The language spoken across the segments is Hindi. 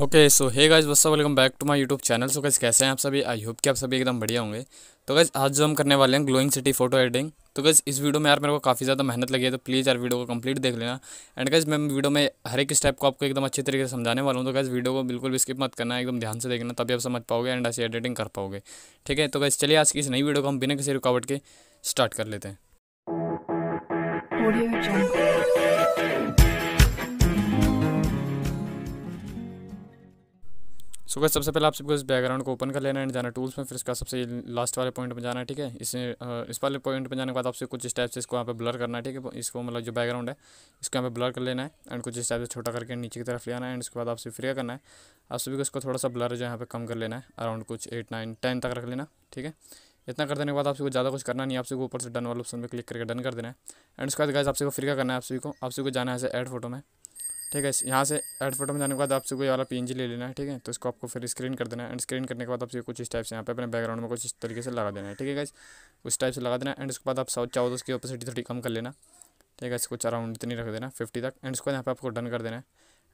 ओके सो है गाइज वसा welcome back to my YouTube channel so guys कैसे हैं आप सभी आई होप कि आप सभी एकदम बढ़िया होंगे तो गाइज आज जो हम करने वाले हैं ग्लोइंग सिटी फोटो एडिटिंग तो गैस इस वीडियो में यार मेरे को काफ़ी ज़्यादा मेहनत लगी है तो प्लीज़ यार वीडियो को कंप्लीट देख लेना एंड गैस मैं वीडियो में हर एक स्टेप को आपको एकदम अच्छे तरीके से समझाने वाला हूँ तो गैस वीडियो को बिल्कुल भी स्किप मत करना एकदम ध्यान से देखना तभी आप समझ पाओगे एंड ऐसी एडिटिंग कर पाओगे ठीक है तो गैस चलिए आज की इस नई वीडियो को हम बिना किसी रुकावट के स्टार्ट कर लेते हैं सो so, सबसे पहले आप सबको इस बैकग्राउंड को ओपन कर लेना है जाना टूल्स में फिर इसका सबसे लास्ट वाले पॉइंट में जाना है ठीक है इस इस वाले पॉइंट में जाने के बाद आपसे कुछ स्टेप से इसको यहाँ पे ब्लर करना है ठीक है इसको मतलब जो बैकग्राउंड है इसको यहाँ पे ब्लर कर लेना है एंड कुछ स्टेप से छोटा करके नीचे की तरफ ले आना है एंड उसके बाद आपसे फ्री करना है आप सभी को इसको थोड़ा सा ब्लर जो यहाँ पे कम कर लेना है अराउंड कुछ एट नाइन टेन तक रख लेना ठीक है इतना कर देने के बाद आपसे ज़्यादा कुछ करना नहीं आपसे ऊपर से डन वाले ऑप्शन पर क्लिक करके डन कर देना है एंड उसके बाद गैस आपसे को फ्री करना है आप सभी को आप सभी को जाना है ऐसे एड फोटो में ठीक है यहाँ से एड फोटो में जाने के बाद आपसे कोई वाला पी ले लेना है ठीक है तो इसको आपको फिर स्क्रीन कर देना है एंड स्क्रीन करने के बाद आपसे कुछ इस टाइप से यहाँ पे अपने बैकग्राउंड में कुछ इस तरीके से लगा देना है ठीक है उस टाइप से लगा देना एंड उसके बाद आप सौ चाहो तो उसकी ओपेसिटी थोड़ी कम कर लेना ठीक है इसको अराउंड इतनी रख देना फिफ्टी तक एंड उसके बाद यहाँ पे आपको डन कर देना है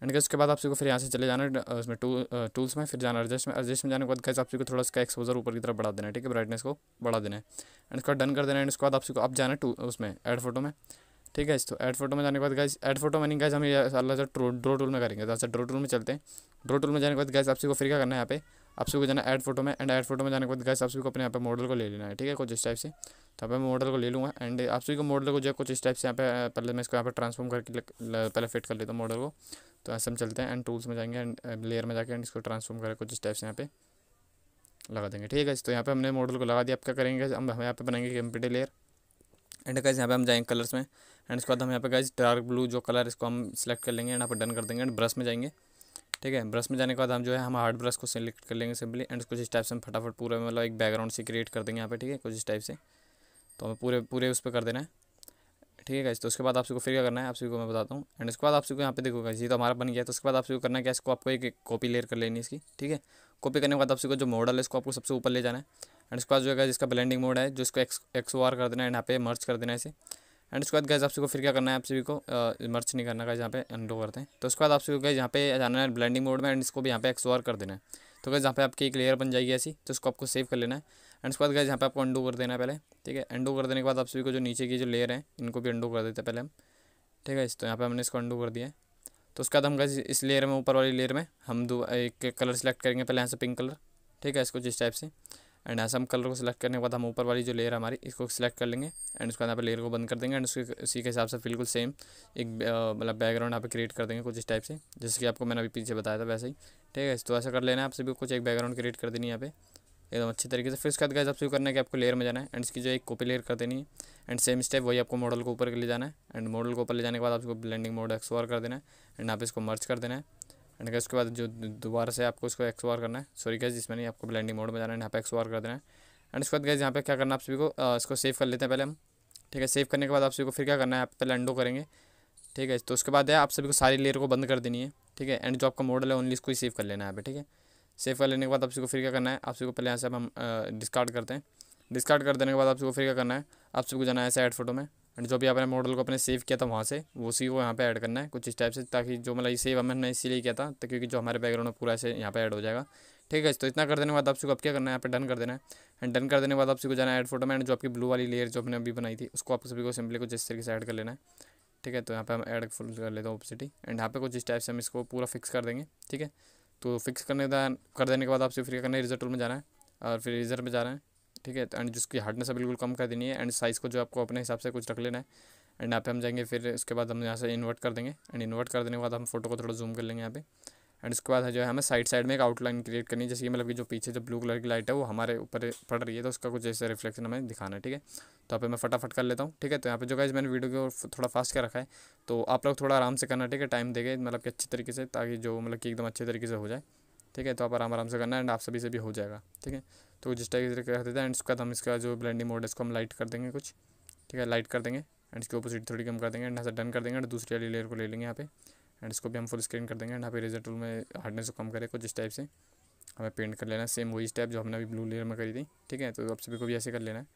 एंड गैस उसके बाद आपसे फिर यहाँ से चले जाना उसमें टू टूल्स में फिर जाना एडजस्ट में एडजस्ट में जाने के बाद गैस आपसे थोड़ा उसका एक्सपोजर ऊपर की तरफ बढ़ा देना है ठीक है ब्राइटनेस को बढ़ा देना है एंड उसका डन कर देना है एंड उसके बाद आपसे आप जाना टू उसमें एड फोटो में ठीक है तो ऐड फोटो में जाने के बाद गैस ऐड फोटो मैंने गैस हम ये अलग ड्रो ड्रो टूल में करेंगे तो अच्छा ड्रो टूल में चलते हैं ड्रो टूल में जाने के बाद गैस आप को फिर क्या करना है यहाँ पे आप सबको जाना ऐड फोटो में एंड ऐड फोटो में जाने के बाद गैस आप सबको अपने यहाँ पे मॉडल को ले लेना है ठीक है कुछ इस टाइप से तो यहाँ मैं मॉडल को ले लूँगा एंड आप को मॉडल को जो है कुछ इस टाइप से यहाँ पे पहले मैं इसको यहाँ पर ट्रांसफॉर्म करके पहले फिट कर लेता हूँ मॉडल को तो ऐसे हम चलते हैं एंड टूल्स में जाएंगे एंड लेयर में जाकर एंड इसको ट्रांसफॉर्म करें कुछ इस टाइप से यहाँ पे लगा देंगे ठीक है तो यहाँ पे हमने मॉडल को लगा दिया आप क्या करेंगे हम यहाँ पे बनाएंगे कंप्यूटर लेयर एंड गाइज यहाँ पे हम जाएंगे कलर्स में एंड इसके बाद हम यहाँ पे गाइज डार्क ब्लू जो कलर इसको हम सेलेक्ट कर लेंगे एंड यहाँ पर डन कर देंगे एंड ब्रश में जाएंगे ठीक है ब्रश में जाने के बाद हम जो है हम हार्ड ब्रश को सिलेक्ट कर लेंगे सिंपली एंड कुछ इस टाइप से हम फटाफट पूरे मतलब एक बैकग्राउंड से क्रिएट कर देंगे यहाँ पे ठीक है कुछ इस टाइप से तो हमें पूरे पूरे उस पर कर देना है ठीक है गाइज तो उसके बाद आप सबको फिर क्या करना है आप सभी को मैं बताता हूँ एंड उसके बाद आप सबको यहाँ पे देखो गाइज ये तो हमारा बन गया तो उसके बाद आप सबको करना है क्या इसको आपको एक कॉपी लेयर कर लेनी है इसकी ठीक है कॉपी करने के बाद आप सबको जो मॉडल है इसको आपको सबसे ऊपर ले जाना है एंड उसके बाद जो है जिसका ब्लेंडिंग मोड है जो इसको एक्स एक्स कर देना है यहाँ पे मर्च कर देना है इसे एंड उसके बाद गैस आप सभी को फिर क्या करना है आप सभी को मर्च नहीं करना का यहाँ पे अनडो करते हैं तो उसके बाद आप सभी को यहाँ पे जाना है ब्लेंडिंग मोड में एंड इसको भी यहाँ पे एक्स कर देना है तो गैस यहाँ पे आपकी एक लेयर बन जाएगी ऐसी तो उसको आपको सेव कर लेना है एंड उसके बाद गैस यहाँ पे आपको अंडो कर देना है पहले ठीक है अंडो कर देने के बाद आप सभी को जो नीचे की जो लेयर है इनको भी अंडो कर देते हैं पहले हम ठीक है इस तो यहाँ पे हमने इसको अंडो कर दिया है तो उसके बाद हम गैस इस लेयर में ऊपर वाली लेयर में हम दो एक कलर सेलेक्ट करेंगे पहले यहाँ से पिंक कलर ठीक है इसको जिस टाइप से एंड ऐसा हम कलर को सिलेक्ट करने के बाद हम ऊपर वाली जो लेयर हमारी इसको सिलेक्ट कर लेंगे एंड उसके बाद यहाँ पर लेयर को बंद कर देंगे एंड उसके उसी के हिसाब से बिल्कुल सेम एक मतलब बैकग्राउंड यहाँ पे क्रिएट कर देंगे कुछ इस टाइप से जैसे कि आपको मैंने अभी पीछे बताया था वैसे ही ठीक है तो ऐसा कर लेना है आपसे भी कुछ एक बैकग्राउंड क्रिएट कर देनी है यहाँ पे एकदम अच्छे तरीके से फिर उसके बाद गैस आप करना है कि आपको लेयर में जाना है एंड इसकी जो एक कॉपी लेयर कर देनी है एंड सेम स्टेप वही आपको मॉडल को ऊपर ले जाना है एंड मॉडल को ऊपर ले जाने के बाद आपको ब्लेंडिंग मोड एक्सप्लोर कर देना है एंड आप इसको मर्च कर देना है एंड गैस उसके बाद जो दोबारा से आपको उसको एक्सप्लोर करना है सॉरी गैस जिसमें नहीं आपको ब्लेंडिंग मोड में जाना है यहाँ पे एक्सप्लोर कर देना है एंड उसके बाद गैस यहाँ पे क्या करना आप सभी को इसको सेव कर लेते हैं पहले हम ठीक है सेव करने के बाद आप सभी को फिर क्या करना है आप पहले एंडो करेंगे ठीक है तो उसके बाद है आप सभी को सारी लेयर को बंद कर देनी है ठीक है एंड जो आपका मॉडल है ओनली इसको ही सेव कर लेना है यहाँ ठीक है सेव कर लेने के बाद आप सबको फिर क्या करना है आप सभी को पहले यहाँ से हम डिस्कार्ड करते हैं डिस्कार्ड कर देने के बाद आप सबको फिर क्या करना है आप सबको जाना है ऐसे ऐड फोटो में एंड जो भी आपने मॉडल को अपने सेव किया था वहाँ से वो उसी को यहाँ पे ऐड करना है कुछ इस टाइप से ताकि जो मतलब ये सेव हमने इसीलिए किया था तो क्योंकि जो हमारे बैकग्राउंड पूरा ऐसे यहाँ पे ऐड हो जाएगा ठीक है तो इतना कर देने के बाद आप सबको अब क्या करना है यहाँ पे डन कर देना है एंड डन कर देने के बाद आप सबको जाना है एड फोटो में एंड जो आपकी ब्लू वाली लेयर जो हमने अभी बनाई थी उसको आप सभी को सिंपली कुछ इस तरीके से ऐड कर लेना है ठीक है तो यहाँ पर हम ऐड फुल कर लेते हैं ओपसिटी एंड यहाँ पे कुछ इस टाइप से हम इसको पूरा फिक्स कर देंगे ठीक है तो फिक्स करने कर देने के बाद आपसे फिर क्या करना है रिजल्ट में जाना है और फिर रिजल्ट में जाना है ठीक है एंड जिसकी हार्डनेस है बिल्कुल कम कर देनी है एंड साइज़ को जो आपको अपने हिसाब से कुछ रख लेना है एंड यहाँ पे हम जाएंगे फिर उसके बाद हम यहाँ से इन्वर्ट कर देंगे एंड इन्वर्ट कर देने के बाद हम फोटो को थोड़ा जूम कर लेंगे यहाँ पे एंड उसके बाद है जो है हमें साइड साइड में एक आउटलाइन क्रिएट करनी है जैसे कि मतलब कि जो पीछे जो ब्लू कलर की लाइट है वो हमारे ऊपर पड़ रही है तो उसका कुछ जैसे रिफ्लेक्शन हमें दिखाना है ठीक है तो यहाँ पे मैं फटाफट कर लेता हूँ ठीक है तो यहाँ पे जो गाइज मैंने वीडियो को थोड़ा फास्ट कर रखा है तो आप लोग थोड़ा आराम से करना ठीक है टाइम देगा मतलब कि अच्छे तरीके से ताकि जो मतलब कि एकदम अच्छे तरीके से हो जाए ठीक है तो आप आराम आराम से करना एंड आप सभी से भी हो जाएगा ठीक है तो जिस टाइप से कर देते हैं एंड उसके बाद हम इसका जो ब्लेंडिंग मोड है इसको हम लाइट कर देंगे कुछ ठीक है लाइट कर देंगे एंड इसकी ओपोजिट थोड़ी कम कर देंगे एंड ऐसा डन कर देंगे एंड दूसरी वाली लेयर को ले लेंगे यहाँ पे एंड इसको भी हम फुल स्क्रीन कर देंगे एंड यहाँ पे रेजर टूल में हार्डनेस को कम करें कुछ जिस टाइप से हमें पेंट कर लेना है सेम वही स्टेप जो हमने अभी ब्लू लेयर में करी थी ठीक है तो आप सभी को भी ऐसे कर लेना है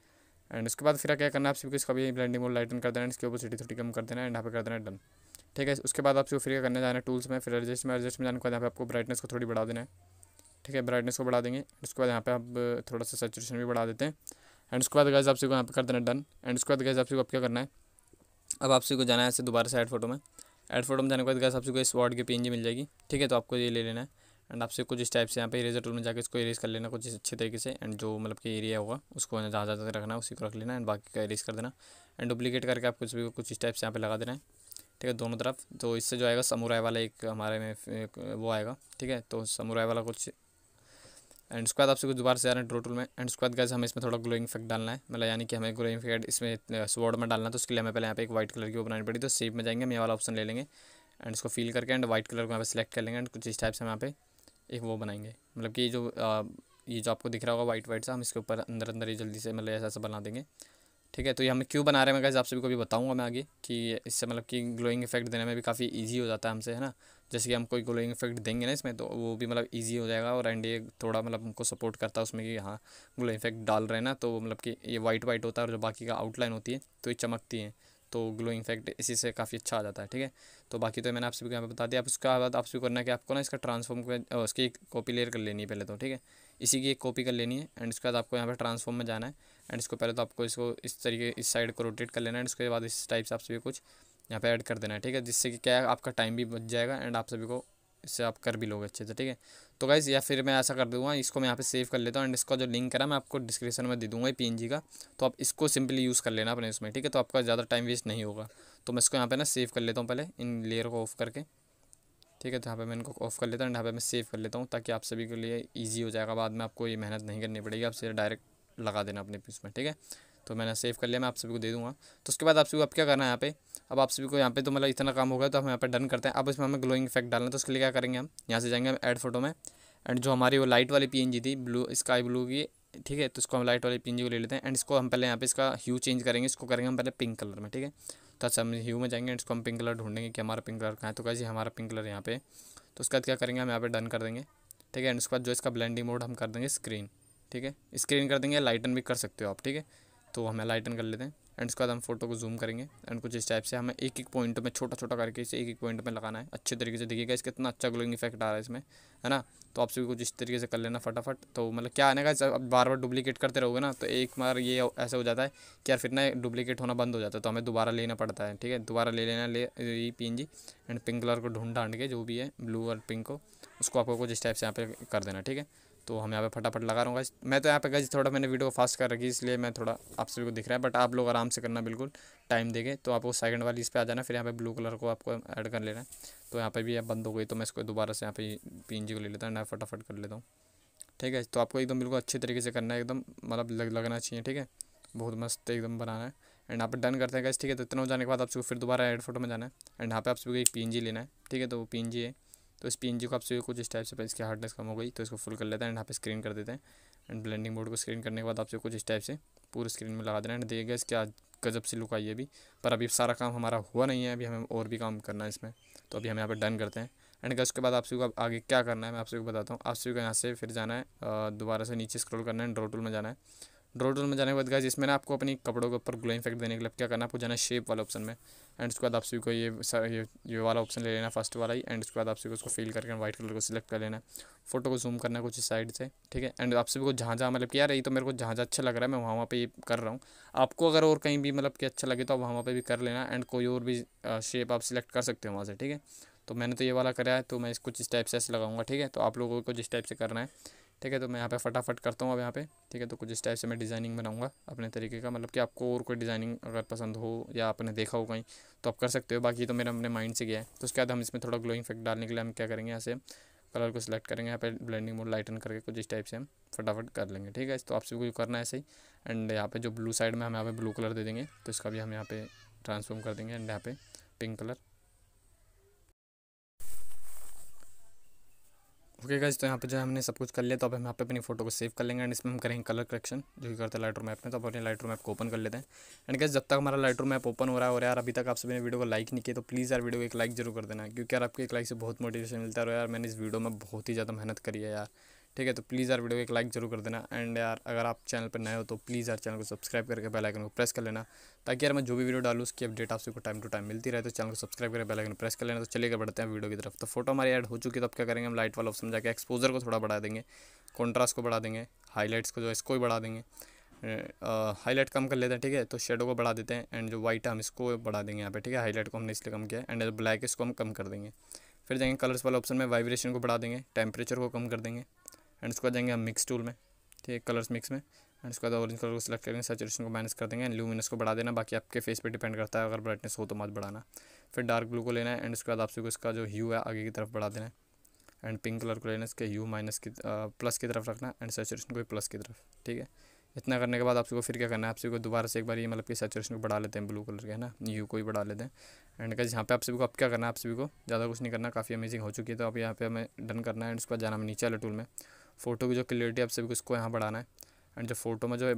एंड उसके बाद फिर क्या करना है आप सभी को इसका भी ब्लेंडिंग मोड लाइटन कर देना है इसकी ओपोजिटी थोड़ी कम कर देना है एंड यहाँ पर कर देना है डन ठीक है उसके बाद आपको फिर करने जाना है टूल्स में फिर एडजस्ट में एडजस्ट में जाने के बाद यहाँ पे आपको ब्राइटनेस को थोड़ी बढ़ा देना है ठीक है ब्राइटनेस को बढ़ा देंगे उसके बाद यहाँ पे आप थोड़ा सा सेचुरेशन भी बढ़ा देते हैं एंड उसके बाद गैस आपसे को यहाँ पर कर देना डन एंड उसके बाद गैस आपसे को अब क्या करना है अब आपसे को जाना है ऐसे दोबारा से एड फोटो में एड फोटो में जाने के बाद गैस आपसे को इस वार्ड की पी मिल जाएगी ठीक है तो आपको ये ले लेना है एंड आपसे कुछ इस टाइप से यहाँ पे इरेजर टूल में जाकर इसको इरेज कर लेना कुछ अच्छे तरीके से एंड जो मतलब कि एरिया होगा उसको जहाँ जहाँ तक रखना है उसी को रख लेना एंड बाकी का इरेज कर देना एंड डुप्लीकेट करके आप कुछ भी कुछ इस टाइप से यहाँ पे लगा देना है ठीक है दोनों तरफ तो इससे जो आएगा समुराय वाला एक हमारे में एक वो आएगा ठीक है तो समुराय वाला कुछ एंड उसके बाद आपसे कुछ दोबारा से जा रहे हैं टोटल टूल में एंड उसके बाद गैस हमें इसमें थोड़ा ग्लोइंग इफेक्ट डालना है मतलब यानी कि हमें ग्लोइंग इफेक्ट इसमें स्वॉर्ड में डालना है तो उसके लिए हमें पहले यहाँ पे एक वाइट कलर की वो बनानी पड़ी तो सेप में जाएंगे हम ये वाला ऑप्शन ले लेंगे एंड इसको फिल करके एंड व्हाइट कलर को यहाँ पर सिलेक्ट कर लेंगे एंड कुछ इस टाइप से हम यहाँ पे एक वो बनाएंगे मतलब कि जो ये जो आपको दिख रहा होगा वाइट वाइट सा हम इसके ऊपर अंदर अंदर ही जल्दी से मतलब ऐसा ऐसा बना देंगे ठीक है तो ये हमें क्यों बना रहे हैं मैं आप सभी को भी बताऊंगा मैं आगे कि इससे मतलब कि ग्लोइंग इफेक्ट देने में भी काफ़ी इजी हो जाता है हमसे है ना जैसे कि हम कोई ग्लोइंग इफेक्ट देंगे ना इसमें तो वो भी मतलब इजी हो जाएगा और एंड ये थोड़ा मतलब हमको सपोर्ट करता है उसमें कि हाँ ग्लोइंग इफेक्ट डाल रहे हैं ना तो मतलब कि ये वाइट वाइट होता है और जो बाकी का आउटलाइन होती है तो ये चमकती है तो ग्लोइंग इफेक्ट इसी से काफ़ी अच्छा आ जाता है ठीक है तो बाकी तो मैंने आप सभी को यहाँ पर बता दिया आप उसके बाद आप सभी को करना है कि आपको ना इसका ट्रांसफॉर्म उसकी कॉपी लेयर कर लेनी है पहले तो ठीक है इसी की एक कॉपी कर लेनी है एंड उसके बाद आपको यहाँ पर ट्रांसफॉर्म में जाना है एंड इसको पहले तो आपको इसको इस तरीके इस साइड को रोटेट कर लेना है एंड उसके बाद इस टाइप से आप सभी कुछ यहाँ पर ऐड कर देना है ठीक है जिससे कि क्या आपका टाइम भी बच जाएगा एंड आप सभी को इससे आप कर भी लोगे अच्छे से ठीक है तो गाइज़ या फिर मैं ऐसा कर दूंगा इसको मैं यहाँ पे सेव कर लेता हूँ एंड इसका जो लिंक करा मैं आपको डिस्क्रिप्शन में दे दूंगा पीएनजी का तो आप इसको सिंपली यूज़ कर लेना अपने उसमें ठीक है तो आपका ज़्यादा टाइम वेस्ट नहीं होगा तो मैं इसको यहाँ पे ना सेव कर लेता हूँ पहले इन लेयर को ऑफ करके ठीक है तो यहाँ पे मैं इनको ऑफ़ कर लेता हूँ यहाँ पे मैं सेव कर लेता हूँ ताकि आप सभी के लिए ईजी हो जाएगा बाद में आपको ये मेहनत नहीं करनी पड़ेगी आप सीधे डायरेक्ट लगा देना अपने पीस में ठीक है तो मैंने सेव कर लिया मैं आप सभी को दे दूँगा तो उसके बाद आप सभी को अब क्या करना है यहाँ पे अब आप सभी को यहाँ पे तो मतलब इतना काम हो गया तो हम यहाँ पे डन करते हैं अब इसमें हमें ग्लोइंग इफेक्ट डालना है तो उसके लिए क्या करेंगे हम यहाँ से जाएंगे हम एड फोटो में एंड जो हमारी वो लाइट वाली पी थी ब्लू स्काई ब्लू की ठीक है तो इसको हम लाइट वाली पिंजी को ले लेते हैं एंड इसको हम पहले यहाँ पे इसका ह्यू चेंज करेंगे इसको करेंगे हम पहले पिंक कलर में ठीक है तो अच्छा हम ह्यू में जाएंगे एंड इसको हम पिंक कलर ढूंढेंगे कि हमारा पिंक कलर कहाँ है तो कैसे हमारा पिंक कलर यहाँ पे तो उसके बाद क्या करेंगे हम यहाँ पे डन कर देंगे ठीक है एंड उसके बाद जो इसका ब्लैंडिंग मोड हम कर देंगे स्क्रीन ठीक है स्क्रीन कर देंगे लाइटन भी कर सकते हो आप ठीक है तो हमें लाइटन कर लेते हैं एंड उसके बाद हम फोटो को जूम करेंगे एंड कुछ इस टाइप से हमें एक एक पॉइंट में छोटा छोटा करके इसे एक एक पॉइंट में लगाना है अच्छे तरीके से देखिएगा इसका इतना अच्छा ग्लोइंग इफेक्ट आ रहा है इसमें है ना तो आपसे भी कुछ इस तरीके से कर लेना फटाफट तो मतलब क्या आने का अब बार बार डुप्लीकेट करते रहोगे ना तो एक बार ये ऐसा हो जाता है कि यार फिर ना डुप्लीकेट होना बंद हो जाता है तो हमें दोबारा लेना पड़ता है ठीक है दोबारा ले लेना ले N P and pink colour को ढूंढ ढांड के जो भी है ब्लू और पिंक को उसको आपको कुछ इस टाइप से यहाँ पर कर देना ठीक है तो हम यहाँ पे फटाफट लगा रहा हूँ मैं तो यहाँ पे गई थोड़ा मैंने वीडियो को फास्ट कर रखी इसलिए मैं थोड़ा आप सभी को दिख रहा है बट आप लोग आराम से करना बिल्कुल टाइम देके तो आपको सेकंड वाली इस पर आ जाना फिर यहाँ पे ब्लू कलर को आपको ऐड कर लेना है तो यहाँ पे भी अब बंद हो गई तो मैं इसको दोबारा से यहाँ पे पी को ले लेता हूँ ना फटाफट कर लेता हूँ ठीक है तो आपको एकदम बिल्कुल अच्छे तरीके से करना है एकदम मतलब लग, लगना चाहिए ठीक है बहुत मस्त एकदम बनाना है एंड यहाँ पर डन करते हैं गैस ठीक है तो इतना हो जाने के बाद आप फिर दोबारा एड फोटो में जाना है एंड यहाँ पे आप सबको एक पी लेना है ठीक है तो वो पी है तो इस पी को आप सभी कुछ इस टाइप से इसकी हार्डनेस कम हो गई तो इसको फुल कर लेते हैं एंड यहाँ स्क्रीन कर देते हैं एंड ब्लेंडिंग बोर्ड को स्क्रीन करने के बाद आपसे कुछ इस टाइप से पूरे स्क्रीन में लगा देना एंड देखिएगा इसके आज गजब से लुक आई है अभी पर अभी सारा काम हमारा हुआ नहीं है अभी हमें और भी काम करना है इसमें तो अभी हम यहाँ पर डन करते हैं एंड गज उसके बाद आप सभी को आगे क्या करना है मैं आप सभी को बताता हूँ आप सभी को यहाँ से फिर जाना है दोबारा से नीचे स्क्रोल करना है ड्रोटूल टूल में जाना है ड्रॉ ड्रोल में जाने के बाद गाइज इसमें ना आपको अपनी कपड़ों के ऊपर ग्लो इफेक्ट देने के लिए क्या करना आपको जाना शेप वाला ऑप्शन में एंड उसके बाद आप सभी को ये ये ये वाला ऑप्शन ले लेना फर्स्ट वाला ही एंड उसके बाद आप सभी को उसको फील करके व्हाइट कलर को सिलेक्ट कर लेना फोटो को जूम करना कुछ साइड से ठीक है एंड आप सभी को जहाँ जहाँ मतलब कि रही तो मेरे को जहाँ जहाँ अच्छा लग रहा है मैं वहाँ वहाँ पर ये कर रहा हूँ आपको अगर और कहीं भी मतलब कि अच्छा लगे तो आप वहाँ पर भी कर लेना एंड कोई और भी शेप आप सिलेक्ट कर सकते हो वहाँ से ठीक है तो मैंने तो ये वाला कराया है तो मैं कुछ इस टाइप से ऐसे लगाऊंगा ठीक है तो आप लोगों को जिस टाइप से करना है ठीक है तो मैं यहाँ पे फटाफट करता हूँ अब यहाँ पे ठीक है तो कुछ इस टाइप से मैं डिज़ाइनिंग बनाऊँगा अपने तरीके का मतलब कि आपको और कोई डिज़ाइनिंग अगर पसंद हो या आपने देखा हो कहीं तो आप कर सकते हो बाकी तो मेरा अपने माइंड से गया है तो उसके बाद हम इसमें थोड़ा ग्लोइंग इफेक्ट डालने के लिए हम क्या करेंगे यहाँ से कलर को सिलेक्ट करेंगे यहाँ पे ब्लेंडिंग मोड लाइटन करके कुछ इस टाइप से हम फटाफट कर लेंगे ठीक है तो आपसे कुछ करना है ऐसे ही एंड यहाँ पे जो ब्लू साइड में हम यहाँ पे ब्लू कलर दे देंगे तो इसका भी हम यहाँ पे ट्रांसफॉर्म कर देंगे एंड यहाँ पे पिंक कलर ओके गाइज तो यहाँ पे जो है हमने सब कुछ कर लिया तो अब हम यहाँ पे अपनी फोटो को सेव कर लेंगे एंड इसमें हम करेंगे कलर करेक्शन जो कि करते हैं लाइट मैप में तो अपने लाइट मैप को ओपन कर लेते हैं एंड गाइज जब तक हमारा लाइट मैप ओपन हो रहा है और यार अभी तक आप सभी ने वीडियो को लाइक नहीं किया तो प्लीज़ यार वीडियो को एक लाइक जरूर कर देना क्योंकि यार आपको एक लाइक से बहुत मोटिवेशन मिलता है और यार मैंने इस वीडियो में बहुत ही ज़्यादा मेहनत करी है यार ठीक है तो प्लीज़ यार वीडियो को एक लाइक जरूर कर देना एंड यार अगर आप चैनल पर नए हो तो प्लीज़ यार चैनल को सब्सक्राइब करके बेल आइकन को प्रेस कर लेना ताकि यार मैं जो भी वीडियो डालूँ उसकी अपडेट आपको टाइम टू टाइम मिलती रहे तो चैनल को सब्सक्राइब करके बेल आइकन प्रेस कर लेना तो चलिए बढ़ते हैं वीडियो की तरफ तो फोटो हमारी ऐड हो चुकी है तो आप क्या करेंगे हम लाइट वाला ऑप्शन जाकर एक्सपोजर को थोड़ा बढ़ा देंगे कॉन्ट्रास्ट को बढ़ा देंगे हाईलाइट्स को जो है इसको भी बढ़ा देंगे हाईलाइट कम कर लेते हैं ठीक है तो शेडो को बढ़ा देते हैं एंड जो व्हाइट है हम इसको बढ़ा देंगे यहाँ पे ठीक है हाईलाइट को हमने इसलिए कम किया एंड जो ब्लैक है इसको हम कम कर देंगे फिर जाएंगे कलर्स वाले ऑप्शन में वाइब्रेशन को बढ़ा देंगे टेम्परेचर को कम कर देंगे एंड उसके बाद जाएंगे हम मिक्स टूल में ठीक है कलर्स मिक्स में एंड उसके बाद ऑरेंज कलर को सिलेक्ट करेंगे सेचुरेशन को माइनस कर देंगे एंड लूमिनस को बढ़ा देना बाकी आपके फेस पे डिपेंड करता है अगर ब्राइटनेस हो तो मत बढ़ाना फिर डार्क ब्लू को लेना है एंड उसके बाद आप सबको इसका जो ह्यू है आगे की तरफ बढ़ा देना है एंड पिंक कलर को लेना इसके ह्यू माइनस की प्लस की तरफ रखना एंड सेचुरेशन को भी प्लस की तरफ ठीक है इतना करने के बाद आप सबको फिर क्या करना है आप सबको दोबारा से एक बार ये मतलब कि सेचुरेशन को बढ़ा लेते हैं ब्लू कलर के है ना यू को ही बढ़ा लेते हैं एंड कैसे यहाँ पे आप सभी को अब क्या करना है आप सभी को ज़्यादा कुछ नहीं करना काफ़ी अमेजिंग हो चुकी है तो आप यहाँ पे हमें डन करना है एंड उसके बाद जाना हमें नीचे वाले टूल में फ़ोटो की जो क्लियरिटी आप सभी उसको यहाँ बढ़ाना है एंड जो फोटो में जो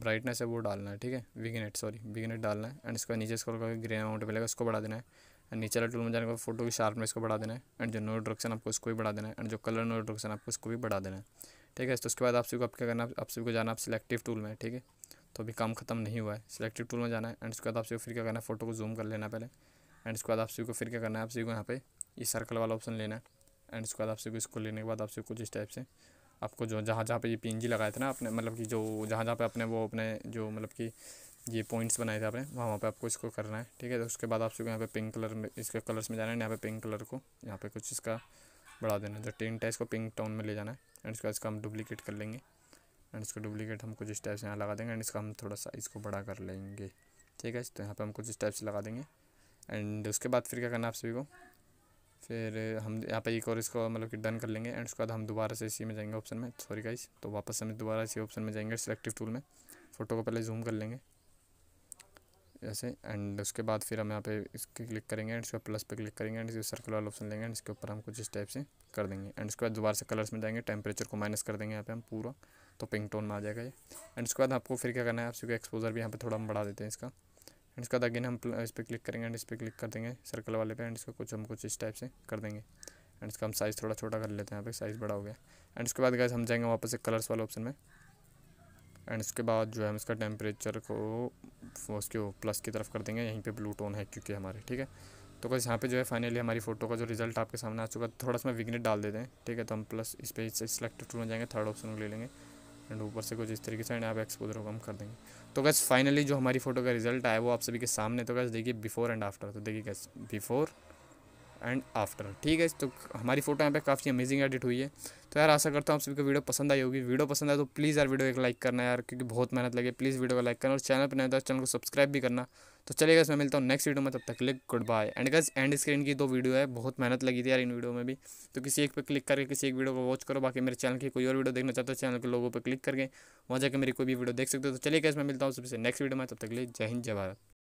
ब्राइटनेस है वो डालना है ठीक है विगनेट सॉरी विगनेट डालना है एंड इसको नीचे स्क्रॉल करके ग्रे अमाउंट मिलेगा उसको बढ़ा देना है एंड नीचे टूल में जाने के बाद फोटो की शार्पनेस को बढ़ा देना है एंड जो नो डायरेक्शन आपको उसको भी बढ़ा देना है एंड जो कलर नो डायरेक्शन आपको उसको भी बढ़ा देना है ठीक है तो उसके बाद आप सभी को आप क्या करना है आप सभी को जाना आप सिलेक्टिव टूल में ठीक है तो अभी काम खत्म नहीं हुआ है सिलेक्टिव टूल में जाना है एंड उसके बाद आप सभी को फिर क्या करना है फोटो को जूम कर लेना पहले एंड उसके बाद आप सभी को फिर क्या करना है आप सभी को यहाँ पे ये सर्कल वाला ऑप्शन लेना है एंड उसके बाद आप सभी को इसको लेने के बाद आप सभी कुछ इस टाइप से आपको जो जहाँ जहाँ पे ये पी लगाए थे ना अपने मतलब कि जो जहाँ जहाँ पे अपने वो अपने जो मतलब कि ये पॉइंट्स बनाए थे आपने वहाँ वहाँ पे आपको इसको करना है ठीक है तो उसके बाद आप सबको यहाँ पे पिंक कलर में इसके कलर्स में जाना है यहाँ पे पिंक कलर को यहाँ पे कुछ इसका बढ़ा देना है जो टेंट है इसको पिंक टाउन में ले जाना है एंड उसका इसका हम डुप्लीकेट कर लेंगे एंड इसको डुप्लीकेट हम कुछ स्टेप्स यहाँ लगा देंगे एंड इसका हम थोड़ा सा इसको बड़ा कर लेंगे ठीक है तो यहाँ पर हम कुछ स्टेप्स लगा देंगे एंड उसके बाद फिर क्या करना है आप सभी को फिर हम यहाँ पे एक और इसको मतलब कि डन कर लेंगे एंड उसके बाद हम दोबारा से इसी में जाएंगे ऑप्शन में सॉरी गाइस तो वापस हम दोबारा इसी ऑप्शन में जाएंगे सिलेक्टिव टूल में फ़ोटो को पहले जूम कर लेंगे जैसे एंड उसके बाद फिर हम यहाँ पे इसके क्लिक करेंगे एंड उसके प्लस पे क्लिक करेंगे एंड सर्कल वाला ऑप्शन लेंगे एंड इसके ऊपर हम कुछ इस टाइप से कर देंगे एंड उसके बाद दोबारा से कलर्स में जाएंगे टेम्परेचर को माइनस कर देंगे यहाँ पे हम पूरा तो पिंक टोन में आ जाएगा ये एंड उसके बाद आपको फिर क्या करना है आप इसको एक्सपोजर भी यहाँ पर थोड़ा हम बढ़ा देते हैं इसका एंड इसके बाद अगेन हम इस पर क्लिक करेंगे एंड इस पर क्लिक कर देंगे सर्कल वाले पे एंड इसको कुछ हम कुछ इस टाइप से कर देंगे एंड इसका हम साइज़ थोड़ा छोटा कर लेते हैं यहाँ पे साइज़ बड़ा हो गया एंड इसके बाद गैस हम जाएंगे वापस से कलर्स वाले ऑप्शन में एंड इसके बाद जो है हम इसका टेम्परेचर को उसके प्लस की तरफ कर देंगे यहीं पर ब्लू टोन है क्योंकि हमारे ठीक है तो बस यहाँ पे जो है फाइनली हमारी फोटो का जो रिजल्ट आपके सामने आ चुका है थोड़ा सा विगनेट डाल देते हैं ठीक है तो हम प्लस इस पर सिलेक्ट टूल में जाएंगे थर्ड ऑप्शन को ले लेंगे एंड ऊपर से कुछ इस तरीके से एंड आप एक्सपोजर को कम कर देंगे तो कैसे फाइनली जो हमारी फ़ोटो का रिजल्ट आया वो आप सभी के सामने तो कैसे देखिए बिफोर एंड आफ्टर तो देखिए कैसे बिफोर एंड आफ्टर ठीक है तो हमारी फोटो यहाँ पे काफ़ी अमेजिंग एडिट हुई है तो यार आशा करता हूँ आप सभी को वीडियो पसंद आई होगी वीडियो पसंद आए तो प्लीज़ यार वीडियो एक लाइक करना यार क्योंकि बहुत मेहनत लगी प्लीज़ वीडियो को लाइक करना और चैनल पर नहीं होता चैनल को सब्सक्राइब भी करना तो चलेगा मैं मिलता हूँ नेक्स्ट वीडियो में तब तक click good bye and guys and screen की दो वीडियो है बहुत मेहनत लगी थी यार इन वीडियो में भी तो किसी एक पर क्लिक करके किसी एक वीडियो को वॉच करो बाकी मेरे चैनल की कोई और वीडियो देखना चाहते हो चैनल के लोगों पर क्लिक करके वहाँ जाकर मेरी कोई भी वीडियो देख सकते हो तो चलिए गज मैं मिलता हूँ सबसे नेक्स्ट वीडियो में तब तक लिए जय हिंद जय भारत